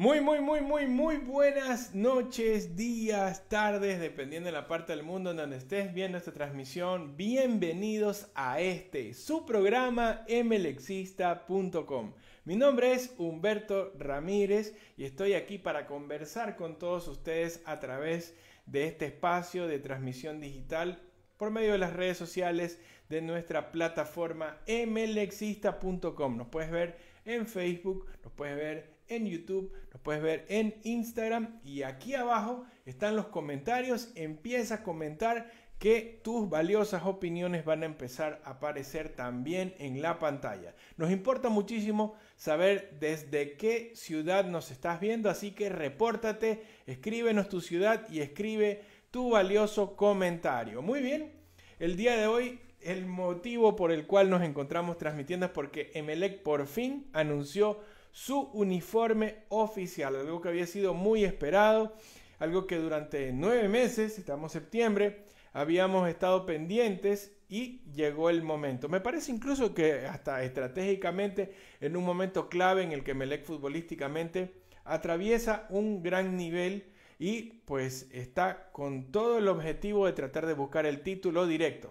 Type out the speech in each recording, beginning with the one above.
Muy, muy, muy, muy, muy buenas noches, días, tardes, dependiendo de la parte del mundo en donde estés viendo esta transmisión. Bienvenidos a este, su programa mlexista.com. Mi nombre es Humberto Ramírez y estoy aquí para conversar con todos ustedes a través de este espacio de transmisión digital por medio de las redes sociales de nuestra plataforma mlexista.com. Nos puedes ver en Facebook, nos puedes ver en YouTube, lo puedes ver en Instagram y aquí abajo están los comentarios. Empieza a comentar que tus valiosas opiniones van a empezar a aparecer también en la pantalla. Nos importa muchísimo saber desde qué ciudad nos estás viendo, así que repórtate, escríbenos tu ciudad y escribe tu valioso comentario. Muy bien, el día de hoy el motivo por el cual nos encontramos transmitiendo es porque Emelec por fin anunció su uniforme oficial, algo que había sido muy esperado, algo que durante nueve meses, estamos en septiembre, habíamos estado pendientes y llegó el momento. Me parece incluso que hasta estratégicamente, en un momento clave en el que Melec futbolísticamente atraviesa un gran nivel y pues está con todo el objetivo de tratar de buscar el título directo,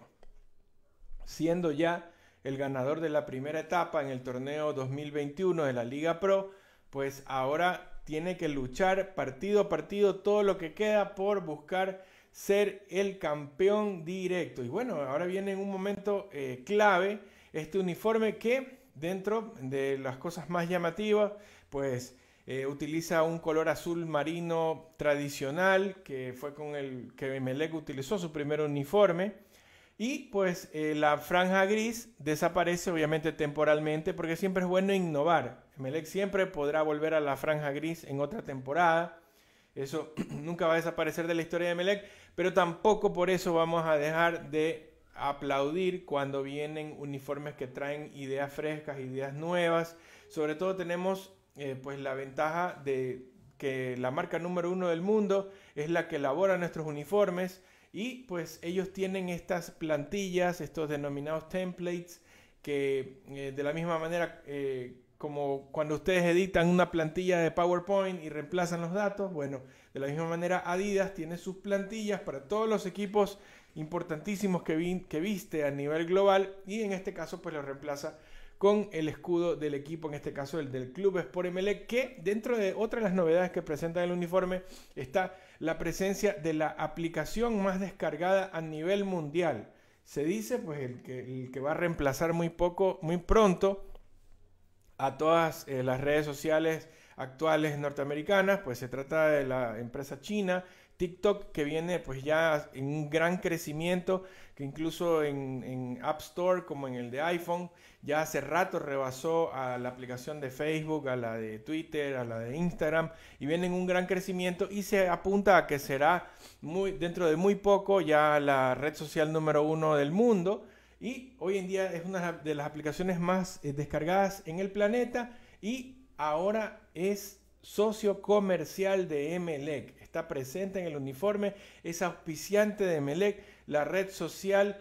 siendo ya el ganador de la primera etapa en el torneo 2021 de la Liga Pro, pues ahora tiene que luchar partido a partido todo lo que queda por buscar ser el campeón directo. Y bueno, ahora viene en un momento eh, clave este uniforme que dentro de las cosas más llamativas, pues eh, utiliza un color azul marino tradicional que fue con el que Melec utilizó su primer uniforme. Y pues eh, la franja gris desaparece obviamente temporalmente porque siempre es bueno innovar. Melec siempre podrá volver a la franja gris en otra temporada. Eso nunca va a desaparecer de la historia de Melec, pero tampoco por eso vamos a dejar de aplaudir cuando vienen uniformes que traen ideas frescas, ideas nuevas. Sobre todo tenemos eh, pues la ventaja de que la marca número uno del mundo es la que elabora nuestros uniformes y pues ellos tienen estas plantillas, estos denominados templates, que eh, de la misma manera eh, como cuando ustedes editan una plantilla de PowerPoint y reemplazan los datos, bueno, de la misma manera Adidas tiene sus plantillas para todos los equipos importantísimos que, viste a nivel global y en este caso pues lo reemplaza con el escudo del equipo, en este caso el del club Sport MLE, que dentro de otra de las novedades que presenta el uniforme está la presencia de la aplicación más descargada a nivel mundial. Se dice pues el que, el que va a reemplazar muy poco, muy pronto a todas eh, las redes sociales actuales norteamericanas, pues se trata de la empresa china TikTok que viene pues ya en un gran crecimiento que incluso en, App Store como en el de iPhone ya hace rato rebasó a la aplicación de Facebook, a la de Twitter, a la de Instagram y viene en un gran crecimiento y se apunta a que será muy, dentro de muy poco ya la red social número uno del mundo y hoy en día es una de las aplicaciones más eh, descargadas en el planeta y ahora es socio comercial de MLEC. Está presente en el uniforme, es auspiciante de Melec la red social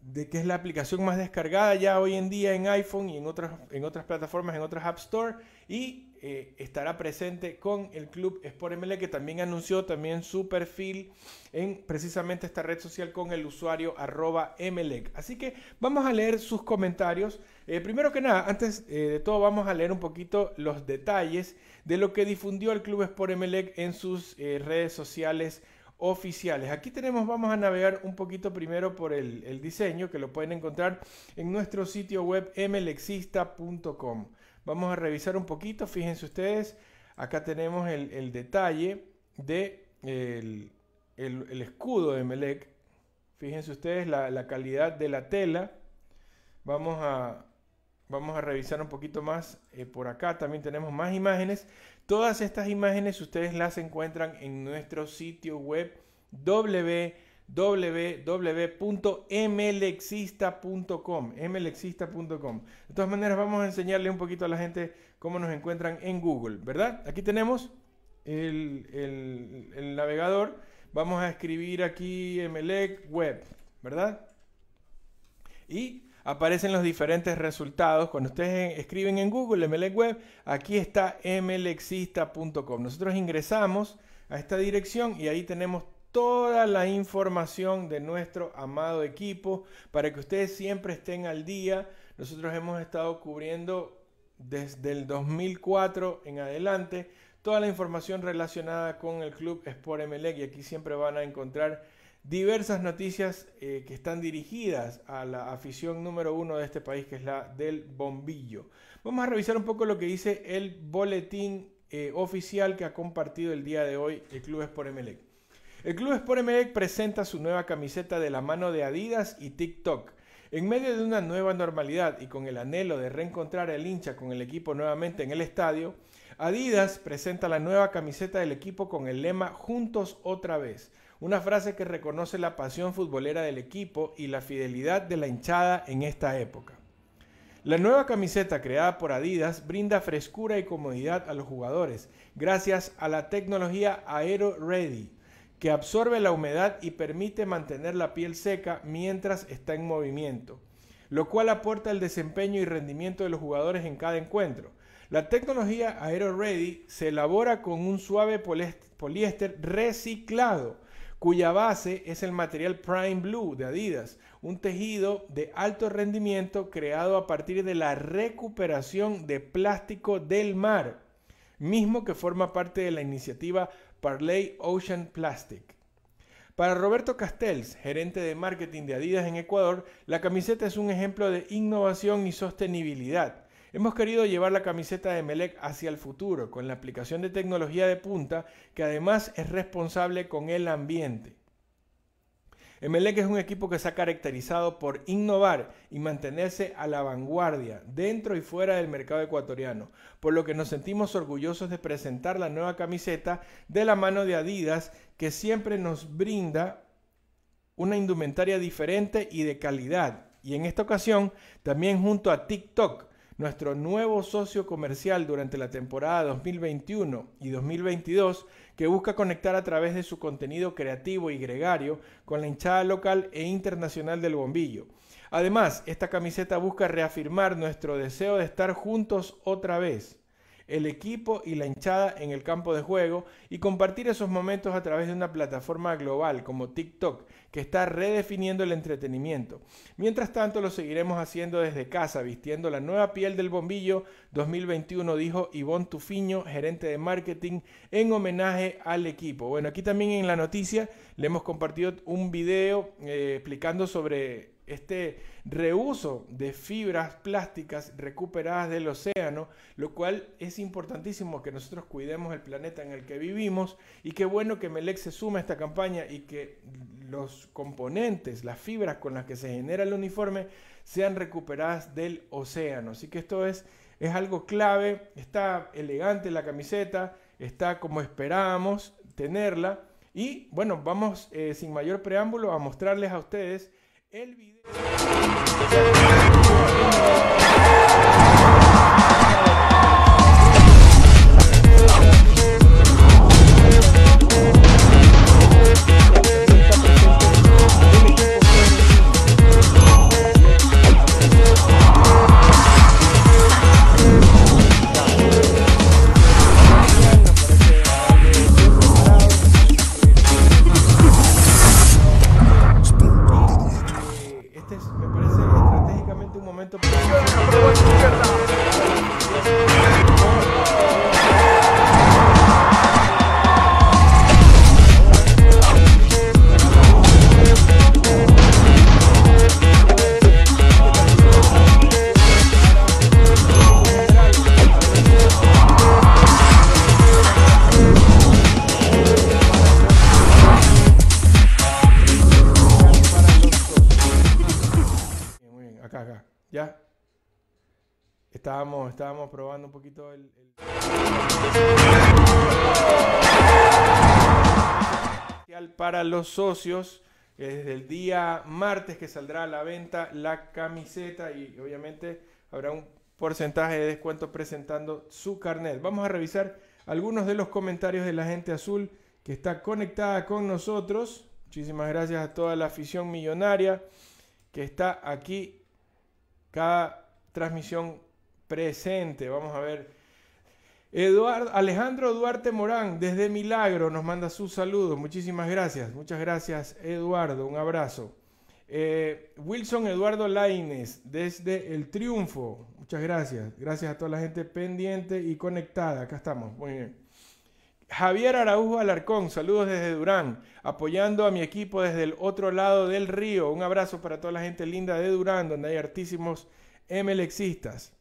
de que es la aplicación más descargada ya hoy en día en iPhone y en otras, en otras plataformas, en otras App Store. Y eh, estará presente con el club MLE, que también anunció también su perfil en precisamente esta red social con el usuario arroba MLEC. Así que vamos a leer sus comentarios. Eh, primero que nada, antes eh, de todo vamos a leer un poquito los detalles de lo que difundió el club MLEC en sus redes sociales oficiales. Aquí tenemos, vamos a navegar un poquito primero por el, diseño que lo pueden encontrar en nuestro sitio web mlexista.com. Vamos a revisar un poquito, fíjense ustedes, acá tenemos el, detalle de el, escudo de Melec. Fíjense ustedes la, calidad de la tela. Vamos a, Vamos a revisar un poquito más eh, por acá. También tenemos más imágenes. Todas estas imágenes ustedes las encuentran en nuestro sitio web www.mlexista.com. Mlexista.com. De todas maneras, vamos a enseñarle un poquito a la gente cómo nos encuentran en Google, ¿verdad? Aquí tenemos el, navegador. Vamos a escribir aquí mlec web, ¿verdad? Y aparecen los diferentes resultados. Cuando ustedes escriben en Google MLEG Web, aquí está mlexista.com. Nosotros ingresamos a esta dirección y ahí tenemos toda la información de nuestro amado equipo para que ustedes siempre estén al día. Nosotros hemos estado cubriendo desde el 2004 en adelante toda la información relacionada con el club Sport Mleg y aquí siempre van a encontrar diversas noticias eh, que están dirigidas a la afición número uno de este país, que es la del bombillo. Vamos a revisar un poco lo que dice el boletín eh, oficial que ha compartido el día de hoy el Club Sport Emelec. El Club Sport Emelec presenta su nueva camiseta de la mano de Adidas y TikTok. En medio de una nueva normalidad y con el anhelo de reencontrar al hincha con el equipo nuevamente en el estadio, Adidas presenta la nueva camiseta del equipo con el lema Juntos otra vez una frase que reconoce la pasión futbolera del equipo y la fidelidad de la hinchada en esta época. La nueva camiseta creada por Adidas brinda frescura y comodidad a los jugadores gracias a la tecnología Aero Ready, que absorbe la humedad y permite mantener la piel seca mientras está en movimiento, lo cual aporta el desempeño y rendimiento de los jugadores en cada encuentro. La tecnología Aero Ready se elabora con un suave poliéster reciclado cuya base es el material Prime Blue de Adidas, un tejido de alto rendimiento creado a partir de la recuperación de plástico del mar, mismo que forma parte de la iniciativa Parley Ocean Plastic. Para Roberto Castells, gerente de marketing de Adidas en Ecuador, la camiseta es un ejemplo de innovación y sostenibilidad Hemos querido llevar la camiseta de Melec hacia el futuro con la aplicación de tecnología de punta que además es responsable con el ambiente. Emelec es un equipo que se ha caracterizado por innovar y mantenerse a la vanguardia dentro y fuera del mercado ecuatoriano, por lo que nos sentimos orgullosos de presentar la nueva camiseta de la mano de Adidas que siempre nos brinda una indumentaria diferente y de calidad. Y en esta ocasión también junto a TikTok, nuestro nuevo socio comercial durante la temporada 2021 y 2022, que busca conectar a través de su contenido creativo y gregario con la hinchada local e internacional del bombillo. Además, esta camiseta busca reafirmar nuestro deseo de estar juntos otra vez el equipo y la hinchada en el campo de juego y compartir esos momentos a través de una plataforma global como TikTok, que está redefiniendo el entretenimiento. Mientras tanto, lo seguiremos haciendo desde casa, vistiendo la nueva piel del bombillo 2021, dijo Ivonne Tufiño, gerente de marketing, en homenaje al equipo. Bueno, aquí también en la noticia le hemos compartido un video eh, explicando sobre este reuso de fibras plásticas recuperadas del océano, lo cual es importantísimo que nosotros cuidemos el planeta en el que vivimos y qué bueno que Melex se suma a esta campaña y que los componentes, las fibras con las que se genera el uniforme sean recuperadas del océano. Así que esto es, es algo clave, está elegante la camiseta, está como esperábamos tenerla. Y bueno, vamos eh, sin mayor preámbulo a mostrarles a ustedes el video. Para los socios, desde el día martes que saldrá a la venta la camiseta y obviamente habrá un porcentaje de descuento presentando su carnet. Vamos a revisar algunos de los comentarios de la gente azul que está conectada con nosotros. Muchísimas gracias a toda la afición millonaria que está aquí cada transmisión presente. Vamos a ver. Eduardo, Alejandro Duarte Morán, desde Milagro, nos manda su saludo Muchísimas gracias. Muchas gracias, Eduardo. Un abrazo. Eh, Wilson Eduardo Laines, desde El Triunfo. Muchas gracias. Gracias a toda la gente pendiente y conectada. Acá estamos. Muy bien. Javier Araújo Alarcón, saludos desde Durán, apoyando a mi equipo desde el otro lado del río. Un abrazo para toda la gente linda de Durán, donde hay artísimos MLXistas.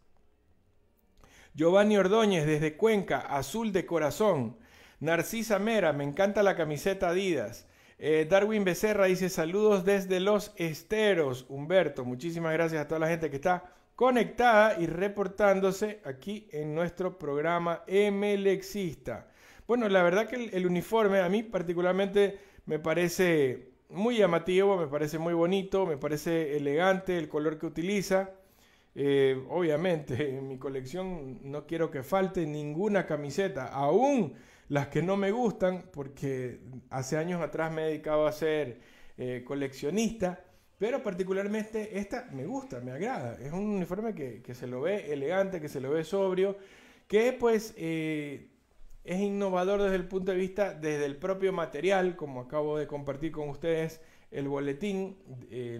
Giovanni Ordóñez desde Cuenca, azul de corazón. Narcisa Mera, me encanta la camiseta Adidas. Eh, Darwin Becerra dice saludos desde los esteros. Humberto, muchísimas gracias a toda la gente que está conectada y reportándose aquí en nuestro programa MLXista. Bueno, la verdad que el uniforme a mí particularmente me parece muy llamativo, me parece muy bonito, me parece elegante el color que utiliza. Eh, obviamente, en mi colección no quiero que falte ninguna camiseta, aún las que no me gustan, porque hace años atrás me he dedicado a ser eh, coleccionista, pero particularmente esta me gusta, me agrada. Es un uniforme que, se lo ve elegante, que se lo ve sobrio, que pues eh, es innovador desde el punto de vista, desde el propio material, como acabo de compartir con ustedes el boletín,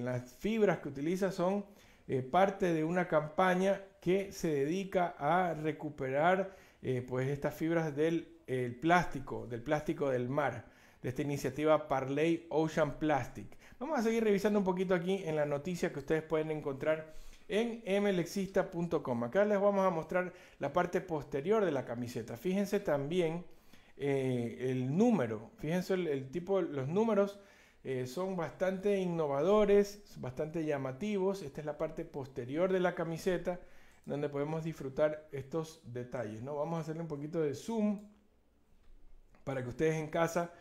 las fibras que utiliza son eh, parte de una campaña que se dedica a recuperar eh, pues estas fibras del plástico, del plástico del mar, de esta iniciativa Parley Ocean Plastic. Vamos a seguir revisando un poquito aquí en la noticia que ustedes pueden encontrar en mlexista.com. Acá les vamos a mostrar la parte posterior de la camiseta. Fíjense también eh, el número, fíjense el, tipo de los números eh, son bastante innovadores, bastante llamativos. Esta es la parte posterior de la camiseta donde podemos disfrutar estos detalles. ¿no? Vamos a hacerle un poquito de zoom para que ustedes en casa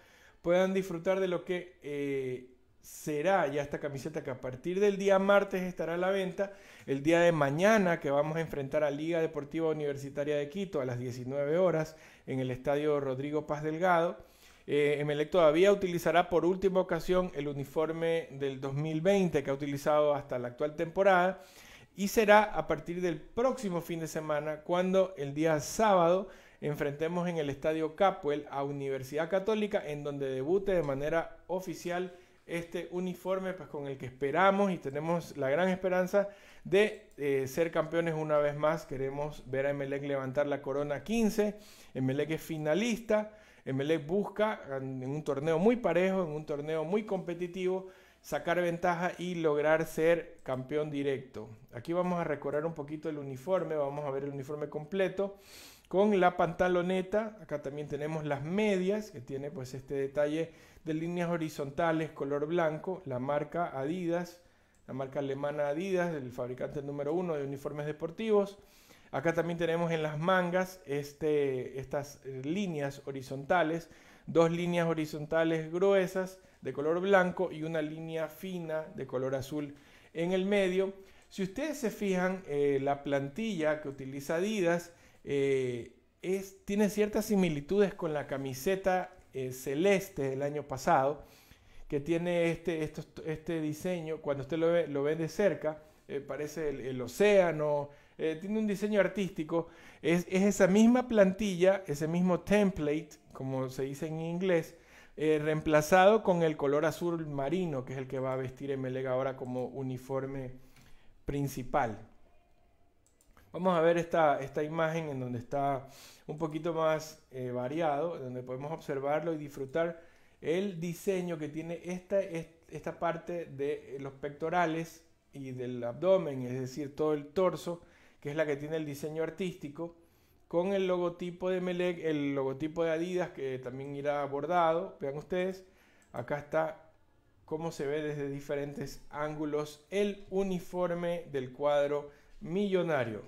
puedan disfrutar de lo que eh, será ya esta camiseta que a partir del día martes estará a la venta. El día de mañana que vamos a enfrentar a Liga Deportiva Universitaria de Quito a las 19 horas en el Estadio Rodrigo Paz Delgado. Eh, Emelec todavía utilizará por última ocasión el uniforme del 2020 que ha utilizado hasta la actual temporada y será a partir del próximo fin de semana cuando el día sábado enfrentemos en el Estadio Capuel a Universidad Católica en donde debute de manera oficial este uniforme pues con el que esperamos y tenemos la gran esperanza de eh, ser campeones una vez más. Queremos ver a Emelec levantar la corona 15. Emelec es finalista. Emelec busca en un torneo muy parejo, en un torneo muy competitivo, sacar ventaja y lograr ser campeón directo. Aquí vamos a recorrer un poquito el uniforme, vamos a ver el uniforme completo con la pantaloneta, acá también tenemos las medias que tiene pues este detalle de líneas horizontales color blanco, la marca Adidas, la marca alemana Adidas, el fabricante número uno de uniformes deportivos. Acá también tenemos en las mangas este, estas eh, líneas horizontales, dos líneas horizontales gruesas de color blanco y una línea fina de color azul en el medio. Si ustedes se fijan, eh, la plantilla que utiliza Adidas eh, tiene ciertas similitudes con la camiseta celeste del año pasado, que tiene este, este diseño, cuando usted lo ve, lo de cerca, parece el océano, eh, tiene un diseño artístico, es, esa misma plantilla, ese mismo template, como se dice en inglés, eh, reemplazado con el color azul marino, que es el que va a vestir MLEG ahora como uniforme principal. Vamos a ver esta, imagen en donde está un poquito más eh, variado, donde podemos observarlo y disfrutar el diseño que tiene esta parte de los pectorales y del abdomen, es decir, todo el torso, que es la que tiene el diseño artístico, con el logotipo de Melec, el logotipo de Adidas, que también irá bordado. Vean ustedes, acá está cómo se ve desde diferentes ángulos el uniforme del cuadro millonario.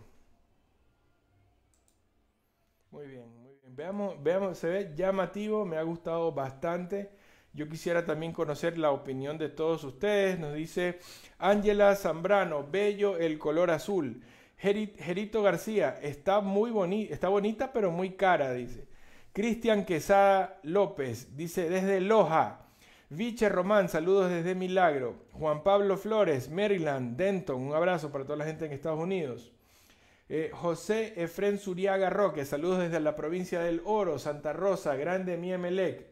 Muy bien, muy bien. Veamos, veamos, se ve llamativo, me ha gustado bastante. Yo quisiera también conocer la opinión de todos ustedes. Nos dice Ángela Zambrano, bello el color azul. Gerito García, está muy bonita, está bonita pero muy cara, dice. Cristian Quesada López, dice desde Loja. Viche Román, saludos desde Milagro. Juan Pablo Flores, Maryland, Denton, un abrazo para toda la gente en Estados Unidos. Eh, José Efren Suriaga Roque, saludos desde la provincia del Oro, Santa Rosa, Grande Miemelec.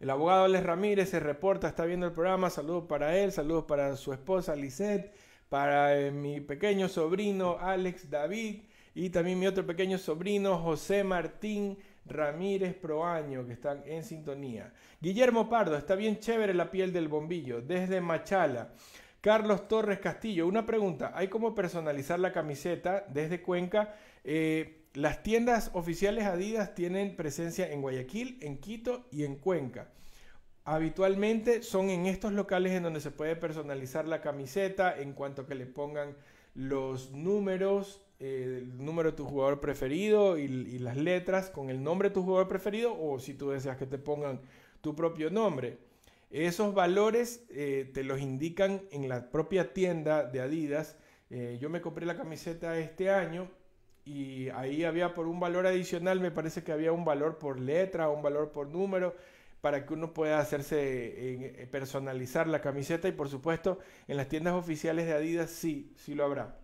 El abogado Alex Ramírez se reporta, está viendo el programa, saludos para él, saludos para su esposa Lisette para eh, mi pequeño sobrino Alex David y también mi otro pequeño sobrino José Martín Ramírez Proaño, que están en sintonía. Guillermo Pardo, está bien chévere la piel del bombillo, desde Machala. Carlos Torres Castillo, una pregunta, ¿hay cómo personalizar la camiseta desde Cuenca? Eh, las tiendas oficiales Adidas tienen presencia en Guayaquil, en Quito y en Cuenca. Habitualmente son en estos locales en donde se puede personalizar la camiseta en cuanto que le pongan los números, eh, el número de tu jugador preferido y, las letras con el nombre de tu jugador preferido o si tú deseas que te pongan tu propio nombre. Esos valores eh, te los indican en la propia tienda de Adidas. Eh, yo me compré la camiseta este año y ahí había por un valor adicional, me parece que había un valor por letra, un valor por número para que uno pueda hacerse eh, personalizar la camiseta y por supuesto en las tiendas oficiales de Adidas sí, sí lo habrá.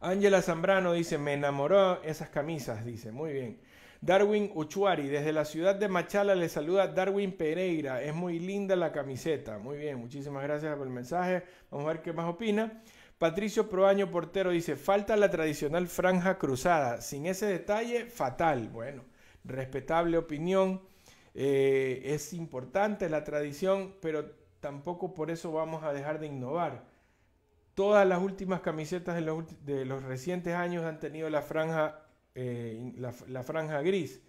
Ángela Zambrano dice, me enamoró esas camisas, dice, muy bien. Darwin Uchuari, desde la ciudad de Machala le saluda Darwin Pereira, es muy linda la camiseta, muy bien, muchísimas gracias por el mensaje, vamos a ver qué más opina. Patricio Proaño Portero dice, falta la tradicional franja cruzada, sin ese detalle, fatal, bueno, respetable opinión. Eh, es importante la tradición, pero tampoco por eso vamos a dejar de innovar. Todas las últimas camisetas de los, recientes años han tenido la franja, eh, la, la franja gris,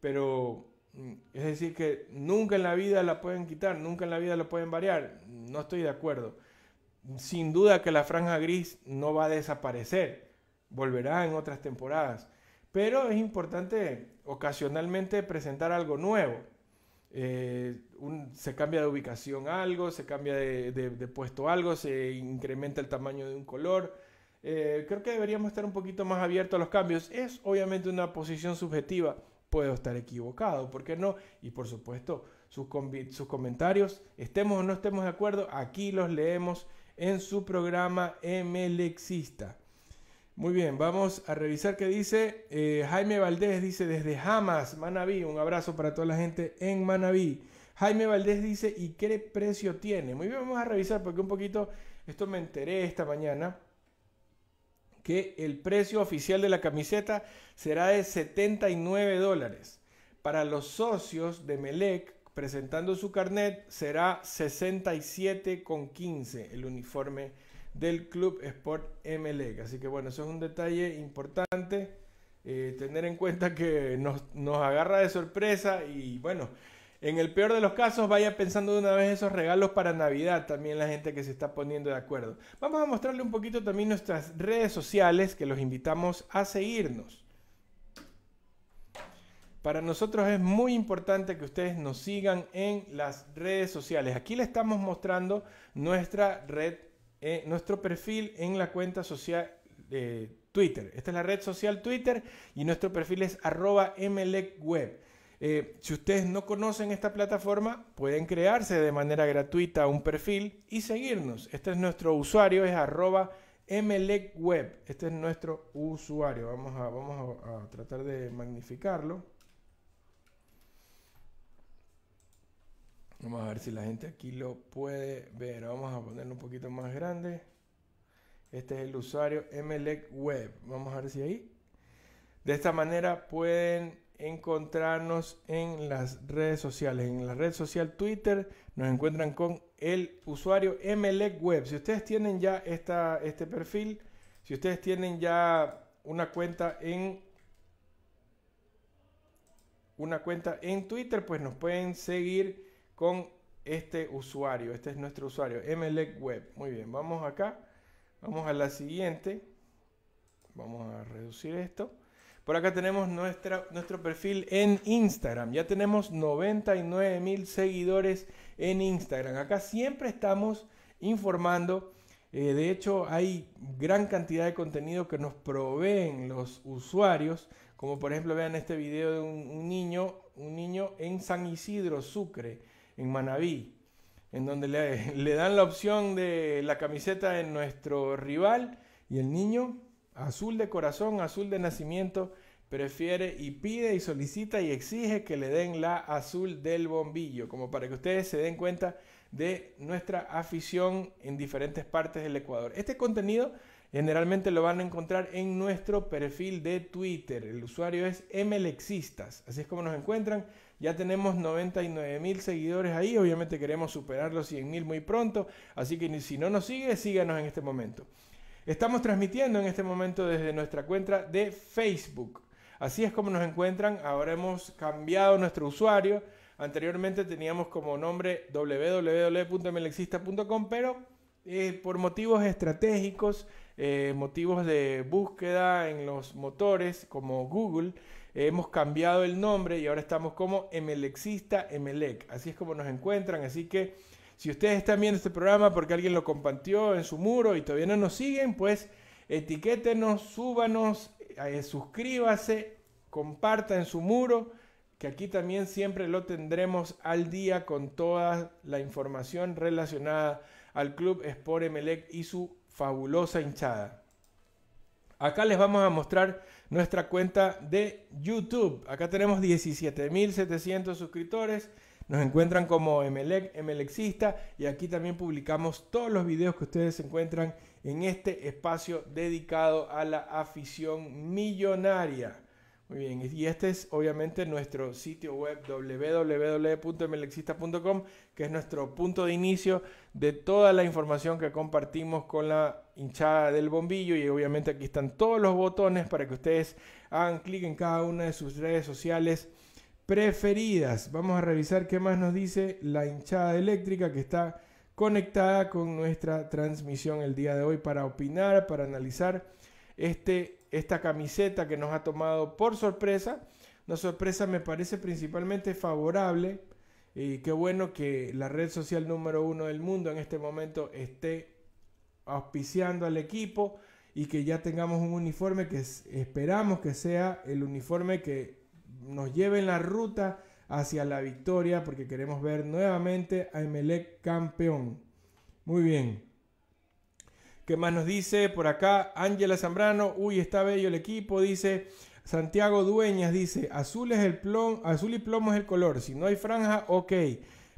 pero mm, es decir, que nunca en la vida la pueden quitar, nunca en la vida la pueden variar. No estoy de acuerdo. Sin duda que la franja gris no va a desaparecer, volverá en otras temporadas. Pero es importante ocasionalmente presentar algo nuevo. Eh, se cambia de ubicación algo, se cambia de, puesto algo, se incrementa el tamaño de un color. Eh, creo que deberíamos estar un poquito más abiertos a los cambios. Es obviamente una posición subjetiva, puedo estar equivocado, ¿por qué no? Y por supuesto, sus, sus comentarios, estemos o no estemos de acuerdo, aquí los leemos en su programa MLXista. Muy bien, vamos a revisar qué dice. Eh, Jaime Valdés dice desde Hamas, Manaví. Un abrazo para toda la gente en Manaví. Jaime Valdés dice, ¿y qué precio tiene? Muy bien, vamos a revisar porque un poquito esto me enteré esta mañana. Que el precio oficial de la camiseta será de 79 dólares. Para los socios de Melec, presentando su carnet, será 67,15 el uniforme del Club Sport MLEG. Así que bueno, eso es un detalle importante. Eh, tener en cuenta que nos, agarra de sorpresa y bueno, en el peor de los casos vaya pensando de una vez esos regalos para Navidad también la gente que se está poniendo de acuerdo. Vamos a mostrarle un poquito también nuestras redes sociales que los invitamos a seguirnos. Para nosotros es muy importante que ustedes nos sigan en las redes sociales. Aquí le estamos mostrando nuestra red eh, nuestro perfil en la cuenta social de Twitter. Esta es la red social Twitter y nuestro perfil es arroba mlecweb. Eh, si ustedes no conocen esta plataforma, pueden crearse de manera gratuita un perfil y seguirnos. Este es nuestro usuario, es arroba mlecweb. Este es nuestro usuario. Vamos vamos a tratar de magnificarlo. Vamos a ver si la gente aquí lo puede ver. Vamos a ponerlo un poquito más grande. Este es el usuario MLEC Web. Vamos a ver si ahí. De esta manera pueden encontrarnos en las redes sociales. En la red social Twitter nos encuentran con el usuario MLEC Web. Si ustedes tienen ya esta, este perfil, si ustedes tienen ya una cuenta en una cuenta en Twitter, pues nos pueden seguir con este usuario. Este es nuestro usuario, MLEC Web. Muy bien, vamos acá. Vamos a la siguiente. Vamos a reducir esto. Por acá tenemos nuestra, nuestro perfil en Instagram. Ya tenemos 99 mil seguidores en Instagram. Acá siempre estamos informando. Eh, de hecho, hay gran cantidad de contenido que nos proveen los usuarios. Como por ejemplo, vean este video de un niño, un niño en San Isidro, Sucre en Manabí, en donde le, dan la opción de la camiseta de nuestro rival y el niño, azul de corazón, azul de nacimiento, prefiere y pide y solicita y exige que le den la azul del bombillo, como para que ustedes se den cuenta de nuestra afición en diferentes partes del Ecuador. Este contenido generalmente lo van a encontrar en nuestro perfil de Twitter. El usuario es mlexistas, así es como nos encuentran. Ya tenemos 99 mil seguidores ahí. Obviamente queremos superar los 100.000 mil muy pronto. Así que si no nos sigue, síganos en este momento. Estamos transmitiendo en este momento desde nuestra cuenta de Facebook. Así es como nos encuentran. Ahora hemos cambiado nuestro usuario. Anteriormente teníamos como nombre www.melexista.com, pero eh, por motivos estratégicos, eh, motivos de búsqueda en los motores como Google, Hemos cambiado el nombre y ahora estamos como Emelexista Emelec. Así es como nos encuentran. Así que si ustedes están viendo este programa porque alguien lo compartió en su muro y todavía no nos siguen, pues etiquétenos, súbanos, eh, suscríbase, comparta en su muro, que aquí también siempre lo tendremos al día con toda la información relacionada al club Sport Emelec y su fabulosa hinchada. Acá les vamos a mostrar nuestra cuenta de YouTube. Acá tenemos 17.700 suscriptores. Nos encuentran como MLEXISTA MLXista y aquí también publicamos todos los videos que ustedes encuentran en este espacio dedicado a la afición millonaria. Muy bien, y este es obviamente nuestro sitio web www.mlexista.com, que es nuestro punto de inicio de toda la información que compartimos con la hinchada del bombillo y obviamente aquí están todos los botones para que ustedes hagan clic en cada una de sus redes sociales preferidas. Vamos a revisar qué más nos dice la hinchada eléctrica que está conectada con nuestra transmisión el día de hoy para opinar, para analizar este, esta camiseta que nos ha tomado por sorpresa. Una sorpresa me parece principalmente favorable y qué bueno que la red social número uno del mundo en este momento esté auspiciando al equipo y que ya tengamos un uniforme que esperamos que sea el uniforme que nos lleve en la ruta hacia la victoria porque queremos ver nuevamente a Emelec campeón. Muy bien. ¿Qué más nos dice por acá? Ángela Zambrano, uy, está bello el equipo, dice Santiago Dueñas, dice, azul, es el plomo, azul y plomo es el color, si no hay franja, ok,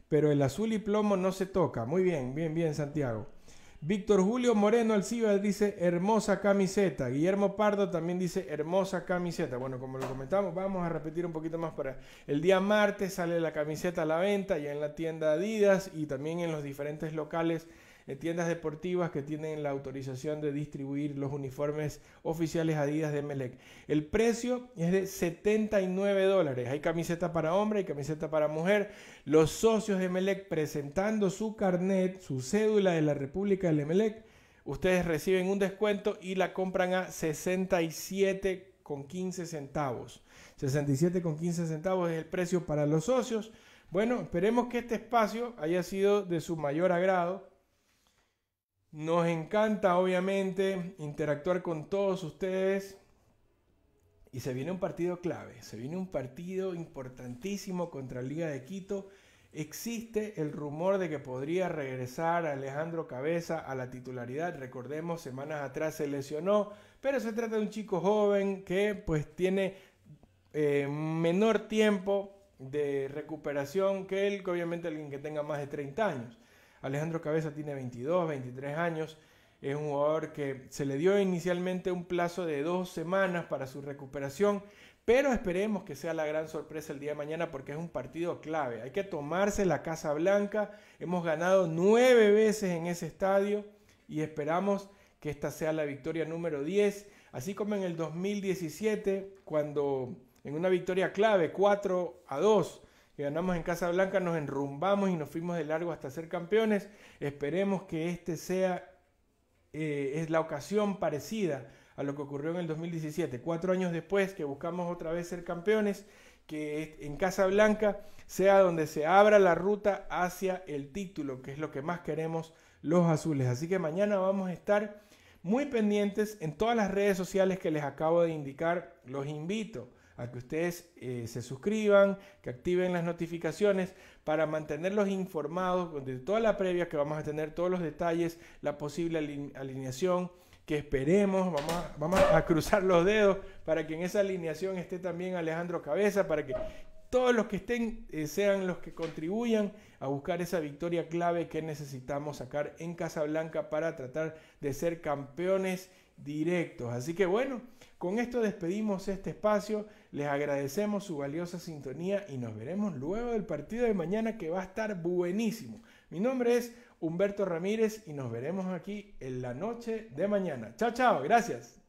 pero el azul y plomo no se toca. Muy bien, bien, bien, Santiago. Víctor Julio Moreno Alciba dice hermosa camiseta. Guillermo Pardo también dice hermosa camiseta. Bueno, como lo comentamos, vamos a repetir un poquito más para el día martes sale la camiseta a la venta ya en la tienda Adidas y también en los diferentes locales en eh, tiendas deportivas que tienen la autorización de distribuir los uniformes oficiales Adidas de Melec. El precio es de 79 dólares. Hay camiseta para hombre y camiseta para mujer. Los socios de Melec presentando su carnet, su cédula de la República del Melec, ustedes reciben un descuento y la compran a 67 con 15 centavos. 67 con 15 centavos es el precio para los socios. Bueno, esperemos que este espacio haya sido de su mayor agrado. Nos encanta, obviamente, interactuar con todos ustedes. Y se viene un partido clave, se viene un partido importantísimo contra Liga de Quito. Existe el rumor de que podría regresar Alejandro Cabeza a la titularidad. Recordemos, semanas atrás se lesionó, pero se trata de un chico joven que pues tiene eh, menor tiempo de recuperación que él, que obviamente alguien que tenga más de 30 años. Alejandro Cabeza tiene 22, 23 años. Es un jugador que se le dio inicialmente un plazo de dos semanas para su recuperación, pero esperemos que sea la gran sorpresa el día de mañana porque es un partido clave. Hay que tomarse la Casa Blanca. Hemos ganado nueve veces en ese estadio y esperamos que esta sea la victoria número 10. Así como en el 2017, cuando en una victoria clave, 4 a 2, que ganamos en Casa Blanca, nos enrumbamos y nos fuimos de largo hasta ser campeones. Esperemos que este sea eh, es la ocasión parecida a lo que ocurrió en el 2017, cuatro años después que buscamos otra vez ser campeones, que en Casa Blanca sea donde se abra la ruta hacia el título, que es lo que más queremos los azules. Así que mañana vamos a estar muy pendientes en todas las redes sociales que les acabo de indicar. Los invito que ustedes eh, se suscriban, que activen las notificaciones para mantenerlos informados de toda la previa que vamos a tener, todos los detalles, la posible alineación que esperemos, vamos a, vamos a cruzar los dedos para que en esa alineación esté también Alejandro Cabeza, para que todos los que estén eh, sean los que contribuyan a buscar esa victoria clave que necesitamos sacar en Casablanca para tratar de ser campeones directos. Así que bueno, con esto despedimos este espacio, les agradecemos su valiosa sintonía y nos veremos luego del partido de mañana que va a estar buenísimo. Mi nombre es Humberto Ramírez y nos veremos aquí en la noche de mañana. Chao, chao, gracias.